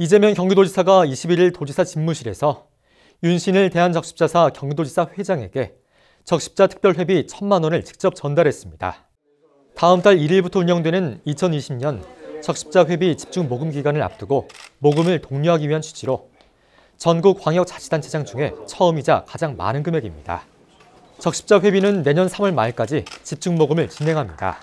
이재명 경기도지사가 21일 도지사 집무실에서 윤신일 대한적십자사 경기도지사 회장에게 적십자 특별회비 1천만 원을 직접 전달했습니다. 다음 달 1일부터 운영되는 2020년 적십자 회비 집중 모금 기간을 앞두고 모금을 독려하기 위한 취지로 전국 광역자치단체장 중에 처음이자 가장 많은 금액입니다. 적십자 회비는 내년 3월 말까지 집중 모금을 진행합니다.